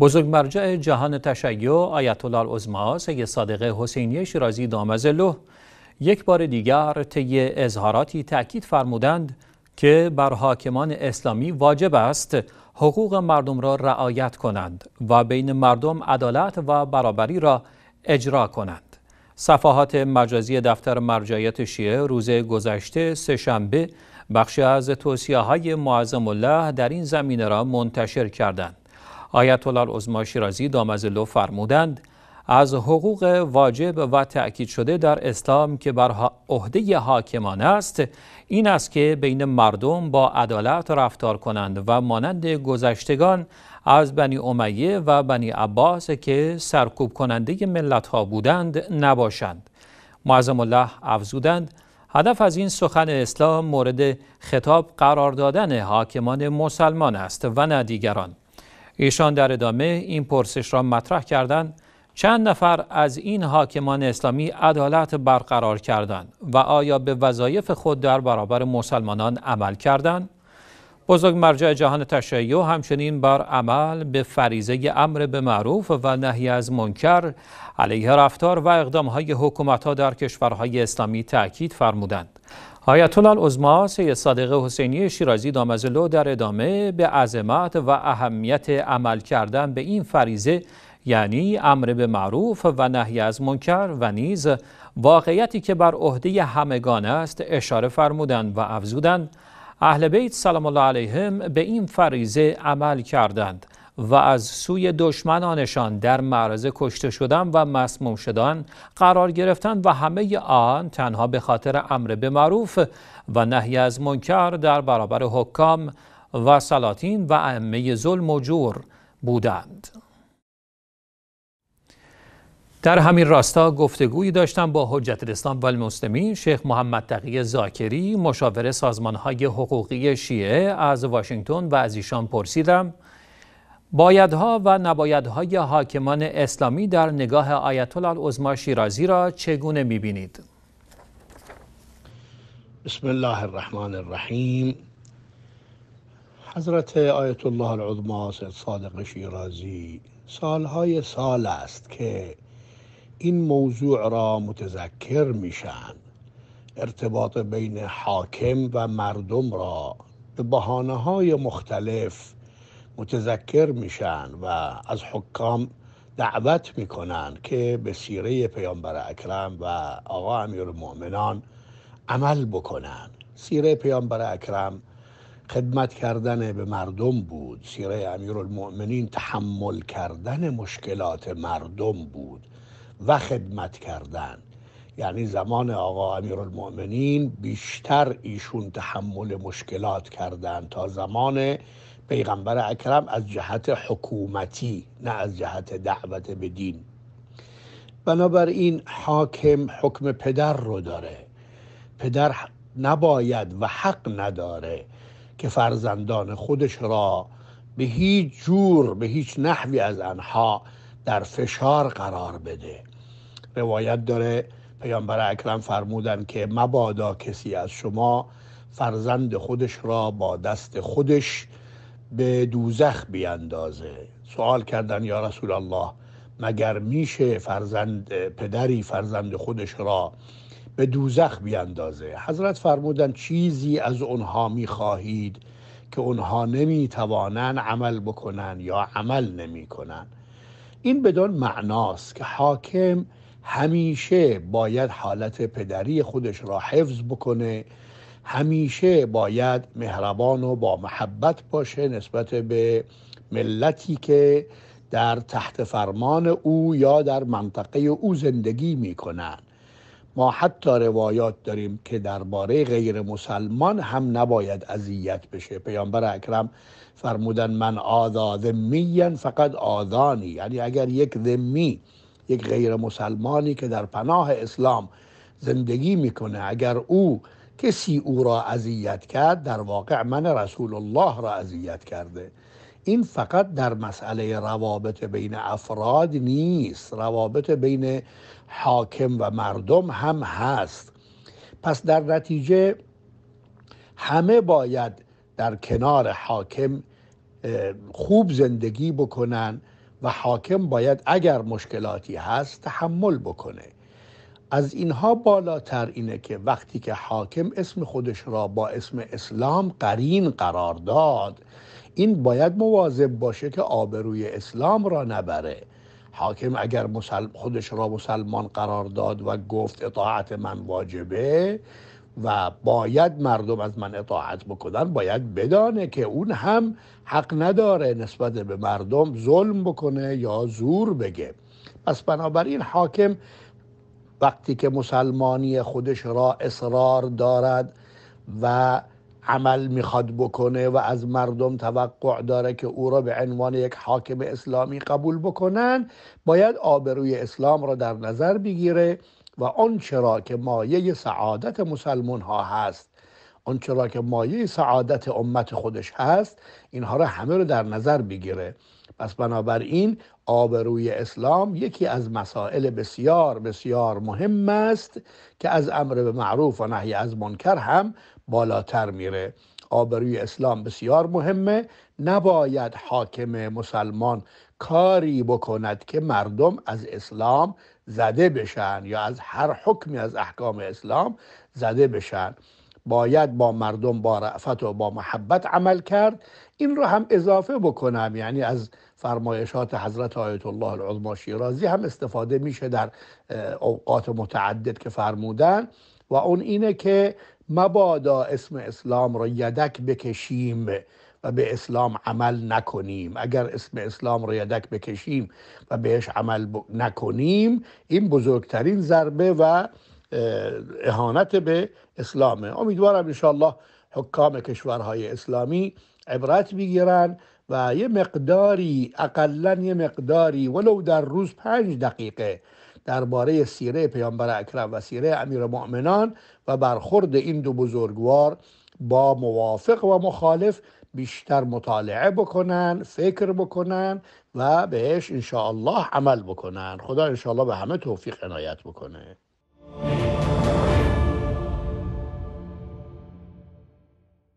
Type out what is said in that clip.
بزرگ مرجع جهان تشیع آیت الله العظما سید صادق حسینی شیرازی دامزلو یک بار دیگر طی اظهاراتی تأکید فرمودند که بر حاکمان اسلامی واجب است حقوق مردم را رعایت کنند و بین مردم عدالت و برابری را اجرا کنند. صفحات مجازی دفتر مرجعیت شیعه روز گذشته سهشنبه بخشی از توصیه های معظم الله در این زمینه را منتشر کردند. آیت الله شیرازی دامزلو فرمودند از حقوق واجب و تأکید شده در اسلام که بر عهده حاکمان است این است که بین مردم با عدالت رفتار کنند و مانند گذشتگان از بنی امیه و بنی عباس که سرکوب کننده ملت ها بودند نباشند معظم الله افزودند هدف از این سخن اسلام مورد خطاب قرار دادن حاکمان مسلمان است و نه دیگران ایشان در ادامه این پرسش را مطرح کردند چند نفر از این حاکمان اسلامی عدالت برقرار کردند و آیا به وظایف خود در برابر مسلمانان عمل کردند بزرگ مرجع جهان تشیع همچنین بر عمل به فریزه امر به معروف و نهی از منکر علیه رفتار و اقدامهای حکومتها در کشورهای اسلامی تاکید فرمودند آیت الله العظما سید صادق حسینی شیرازی دامزلو در ادامه به عظمت و اهمیت عمل کردن به این فریزه یعنی امر به معروف و نهی از منکر و نیز واقعیتی که بر عهده همگان است اشاره فرمودند و افزودند اهل بیت سلام الله علیهم به این فریزه عمل کردند و از سوی دشمنانشان در معرض کشته شدن و مسموم شدن قرار گرفتند و همه آن تنها به خاطر امر به معروف و نهی از منکر در برابر حکام و سلاطین و ائمه ظلم و جور بودند در همین راستا گفتگویی داشتم با حجت الاسلام و المسلمین شیخ محمد تقی زاکری مشاور سازمانهای حقوقی شیعه از واشنگتن و از ایشان پرسیدم بایدها و نبایدهای حاکمان اسلامی در نگاه آیت الله عظما شیرازی را چگونه می‌بینید؟ بسم الله الرحمن الرحیم حضرت آیت الله العظما سید صادق شیرازی سالهای سال است که این موضوع را متذکر میشن ارتباط بین حاکم و مردم را به بحانه های مختلف متذکر میشن و از حکام دعوت میکنن که به سیره پیامبر اکرم و آقا امیر مؤمنان عمل بکنن سیره پیامبر اکرم خدمت کردن به مردم بود سیره المؤمنین تحمل کردن مشکلات مردم بود و خدمت کردن یعنی زمان آقا المؤمنین بیشتر ایشون تحمل مشکلات کردند تا زمان پیغمبر اکرم از جهت حکومتی نه از جهت دعوت به دین بنابراین حاکم حکم پدر رو داره پدر نباید و حق نداره که فرزندان خودش را به هیچ جور به هیچ نحوی از آنها در فشار قرار بده روایت داره پیامبر اکرم فرمودن که مبادا کسی از شما فرزند خودش را با دست خودش به دوزخ بیاندازه سوال کردن یا رسول الله مگر میشه فرزند پدری فرزند خودش را به دوزخ بیاندازه حضرت فرمودن چیزی از اونها میخواهید که اونها نمیتوانن عمل بکنن یا عمل نمیکنن این بدون معناست که حاکم همیشه باید حالت پدری خودش را حفظ بکنه همیشه باید مهربان و با محبت باشه نسبت به ملتی که در تحت فرمان او یا در منطقه او زندگی میکنن ما حتی روایات داریم که درباره غیر مسلمان هم نباید اذیت بشه پیامبر اکرم فرمودن من آذا ذمیا فقط آذانی یعنی اگر یک ذمی یک غیر مسلمانی که در پناه اسلام زندگی میکنه اگر او کسی او را اذیت کرد در واقع من رسول الله را اذیت کرده این فقط در مسئله روابط بین افراد نیست روابط بین حاکم و مردم هم هست پس در نتیجه همه باید در کنار حاکم خوب زندگی بکنن و حاکم باید اگر مشکلاتی هست تحمل بکنه از اینها بالاتر اینه که وقتی که حاکم اسم خودش را با اسم اسلام قرین قرار داد این باید مواظب باشه که آبروی اسلام را نبره حاکم اگر خودش را مسلمان قرار داد و گفت اطاعت من واجبه و باید مردم از من اطاعت بکنن باید بدانه که اون هم حق نداره نسبت به مردم ظلم بکنه یا زور بگه پس بنابراین حاکم وقتی که مسلمانی خودش را اصرار دارد و عمل میخواد بکنه و از مردم توقع داره که او را به عنوان یک حاکم اسلامی قبول بکنن باید آبروی اسلام را در نظر بگیره و آنچه را که مایه سعادت مسلمان ها هست آنچه را که مایه سعادت امت خودش هست اینها را همه رو در نظر بگیره پس بنابراین آبروی اسلام یکی از مسائل بسیار بسیار مهم است که از امر به معروف و نهی از منکر هم بالاتر میره آبروی اسلام بسیار مهمه نباید حاکم مسلمان کاری بکند که مردم از اسلام زده بشن یا از هر حکمی از احکام اسلام زده بشن باید با مردم با رعفت و با محبت عمل کرد این رو هم اضافه بکنم یعنی از فرمایشات حضرت آیت الله العظما شیرازی هم استفاده میشه در اوقات متعدد که فرمودن و اون اینه که مبادا اسم اسلام رو یدک بکشیم و به اسلام عمل نکنیم اگر اسم اسلام رو یدک بکشیم و بهش عمل نکنیم این بزرگترین ضربه و اهانت به اسلامه امیدوارم انشاءالله حکام کشورهای اسلامی عبرت بگیرن و یه مقداری اقلا یه مقداری ولو در روز پنج دقیقه درباره سیره پیامبر اکرم و سیره امیر مؤمنان و برخورد این دو بزرگوار با موافق و مخالف بیشتر مطالعه بکنن فکر بکنن و بهش انشاءالله عمل بکنن خدا انشاءالله به همه توفیق عنایت بکنه